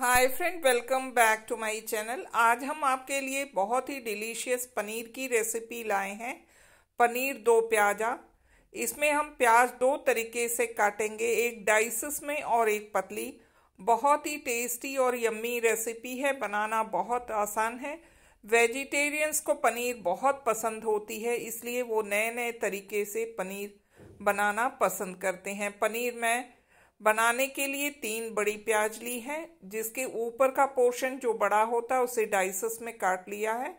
hi friend welcome back to my channel आज हम आपके लिए बहुत ही डिलीशियस पनीर की रेसिपी लाए हैं पनीर दो प्याजा इसमें हम प्याज दो तरीके से काटेंगे एक डाइसिस में और एक पतली बहुत ही टेस्टी और यम्मी रेसिपी है बनाना बहुत आसान है वेजिटेरियंस को पनीर बहुत पसंद होती है इसलिए वो नए नए तरीके से पनीर बनाना पसंद करते हैं पनीर में बनाने के लिए तीन बड़ी प्याज ली है जिसके ऊपर का पोर्शन जो बड़ा होता है उसे डाइसेस में काट लिया है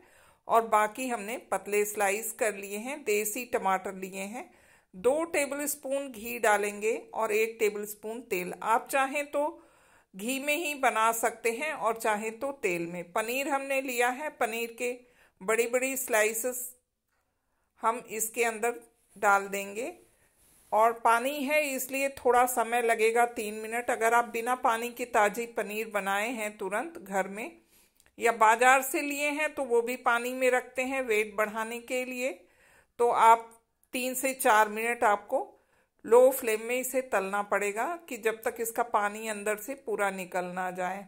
और बाकी हमने पतले स्लाइस कर लिए हैं देसी टमाटर लिए हैं दो टेबल स्पून घी डालेंगे और एक टेबल स्पून तेल आप चाहें तो घी में ही बना सकते हैं और चाहें तो तेल में पनीर हमने लिया है पनीर के बड़ी बड़ी स्लाइसेस हम इसके अंदर डाल देंगे और पानी है इसलिए थोड़ा समय लगेगा तीन मिनट अगर आप बिना पानी की ताज़ी पनीर बनाए हैं तुरंत घर में या बाजार से लिए हैं तो वो भी पानी में रखते हैं वेट बढ़ाने के लिए तो आप तीन से चार मिनट आपको लो फ्लेम में इसे तलना पड़ेगा कि जब तक इसका पानी अंदर से पूरा निकल ना जाए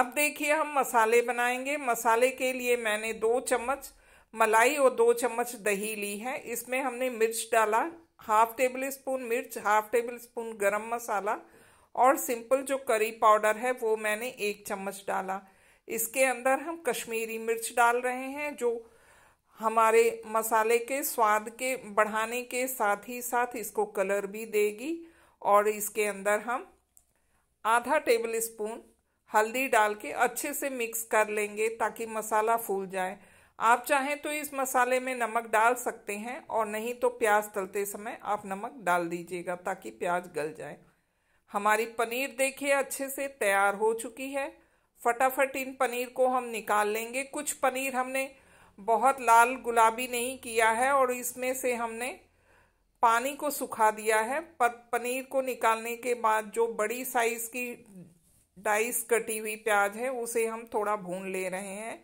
अब देखिए हम मसाले बनाएंगे मसाले के लिए मैंने दो चम्मच मलाई और दो चम्मच दही ली है इसमें हमने मिर्च डाला हाफ टेबल स्पून मिर्च half tablespoon garam masala और सिंपल जो करी पाउडर है वो मैंने एक चम्मच डाला इसके अंदर हम कश्मीरी मिर्च डाल रहे हैं जो हमारे मसाले के स्वाद के बढ़ाने के साथ ही साथ इसको कलर भी देगी और इसके अंदर हम आधा टेबल स्पून हल्दी डाल के अच्छे से मिक्स कर लेंगे ताकि मसाला फूल जाए आप चाहें तो इस मसाले में नमक डाल सकते हैं और नहीं तो प्याज तलते समय आप नमक डाल दीजिएगा ताकि प्याज गल जाए हमारी पनीर देखिए अच्छे से तैयार हो चुकी है फटाफट इन पनीर को हम निकाल लेंगे कुछ पनीर हमने बहुत लाल गुलाबी नहीं किया है और इसमें से हमने पानी को सुखा दिया है पर पनीर को निकालने के बाद जो बड़ी साइज़ की डाइस कटी हुई प्याज है उसे हम थोड़ा भून ले रहे हैं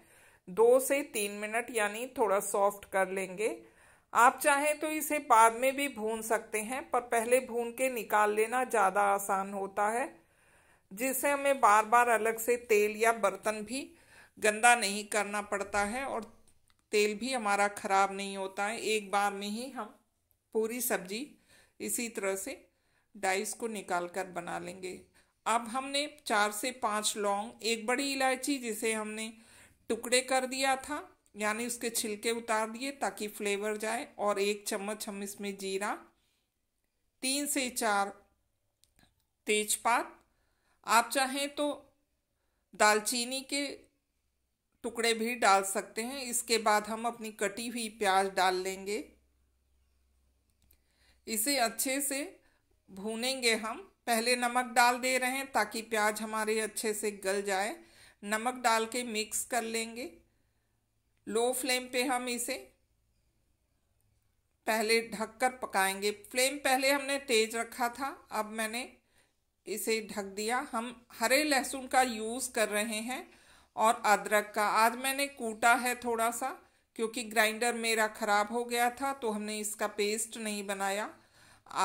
दो से तीन मिनट यानी थोड़ा सॉफ्ट कर लेंगे आप चाहें तो इसे बाद में भी भून सकते हैं पर पहले भून के निकाल लेना ज़्यादा आसान होता है जिससे हमें बार बार अलग से तेल या बर्तन भी गंदा नहीं करना पड़ता है और तेल भी हमारा ख़राब नहीं होता है एक बार में ही हम पूरी सब्जी इसी तरह से डाइस को निकाल कर बना लेंगे अब हमने चार से पाँच लौंग एक बड़ी इलायची जिसे हमने टुकड़े कर दिया था यानी उसके छिलके उतार दिए ताकि फ्लेवर जाए और एक चम्मच हम इसमें जीरा तीन से चार तेजपात आप चाहें तो दालचीनी के टुकड़े भी डाल सकते हैं इसके बाद हम अपनी कटी हुई प्याज डाल लेंगे इसे अच्छे से भूनेंगे हम पहले नमक डाल दे रहे हैं ताकि प्याज हमारे अच्छे से गल जाए नमक डाल के मिक्स कर लेंगे लो फ्लेम पे हम इसे पहले ढककर पकाएंगे फ्लेम पहले हमने तेज रखा था अब मैंने इसे ढक दिया हम हरे लहसुन का यूज़ कर रहे हैं और अदरक का आज मैंने कूटा है थोड़ा सा क्योंकि ग्राइंडर मेरा ख़राब हो गया था तो हमने इसका पेस्ट नहीं बनाया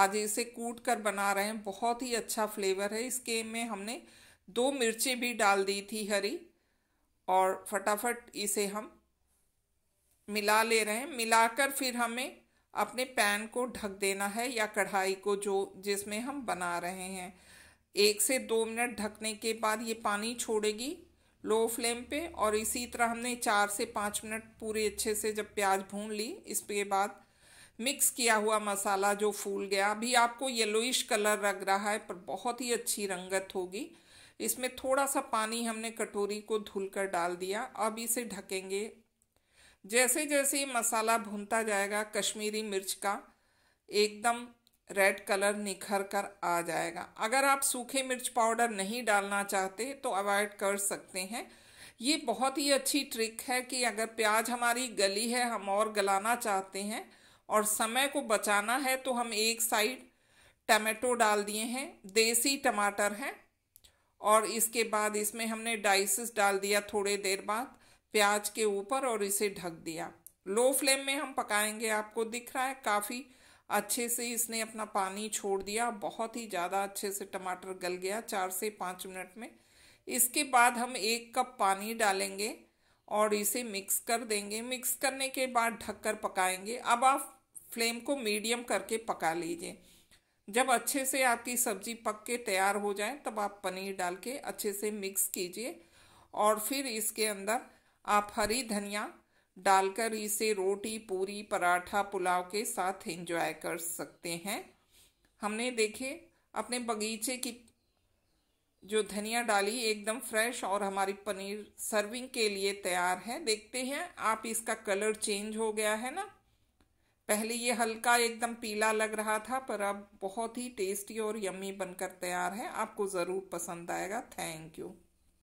आज इसे कूट कर बना रहे हैं बहुत ही अच्छा फ्लेवर है इसके में हमने दो मिर्ची भी डाल दी थी हरी और फटाफट इसे हम मिला ले रहे हैं मिलाकर फिर हमें अपने पैन को ढक देना है या कढ़ाई को जो जिसमें हम बना रहे हैं एक से दो मिनट ढकने के बाद ये पानी छोड़ेगी लो फ्लेम पे और इसी तरह हमने चार से पाँच मिनट पूरे अच्छे से जब प्याज भून ली इसके बाद मिक्स किया हुआ मसाला जो फूल गया अभी आपको येलोइश कलर लग रहा है पर बहुत ही अच्छी रंगत होगी इसमें थोड़ा सा पानी हमने कटोरी को धुल कर डाल दिया अब इसे ढकेंगे जैसे जैसे मसाला भूनता जाएगा कश्मीरी मिर्च का एकदम रेड कलर निखर कर आ जाएगा अगर आप सूखे मिर्च पाउडर नहीं डालना चाहते तो अवॉइड कर सकते हैं ये बहुत ही अच्छी ट्रिक है कि अगर प्याज हमारी गली है हम और गलाना चाहते हैं और समय को बचाना है तो हम एक साइड टमाटो डाल दिए हैं देसी टमाटर हैं और इसके बाद इसमें हमने डाइसिस डाल दिया थोड़े देर बाद प्याज के ऊपर और इसे ढक दिया लो फ्लेम में हम पकाएंगे आपको दिख रहा है काफ़ी अच्छे से इसने अपना पानी छोड़ दिया बहुत ही ज़्यादा अच्छे से टमाटर गल गया चार से पाँच मिनट में इसके बाद हम एक कप पानी डालेंगे और इसे मिक्स कर देंगे मिक्स करने के बाद ढककर पकाएंगे अब आप फ्लेम को मीडियम करके पका लीजिए जब अच्छे से आपकी सब्जी पक के तैयार हो जाए तब आप पनीर डाल के अच्छे से मिक्स कीजिए और फिर इसके अंदर आप हरी धनिया डालकर इसे रोटी पूरी पराठा पुलाव के साथ एंजॉय कर सकते हैं हमने देखे अपने बगीचे की जो धनिया डाली एकदम फ्रेश और हमारी पनीर सर्विंग के लिए तैयार है देखते हैं आप इसका कलर चेंज हो गया है ना पहले ये हल्का एकदम पीला लग रहा था पर अब बहुत ही टेस्टी और यम्मी बनकर तैयार है आपको ज़रूर पसंद आएगा थैंक यू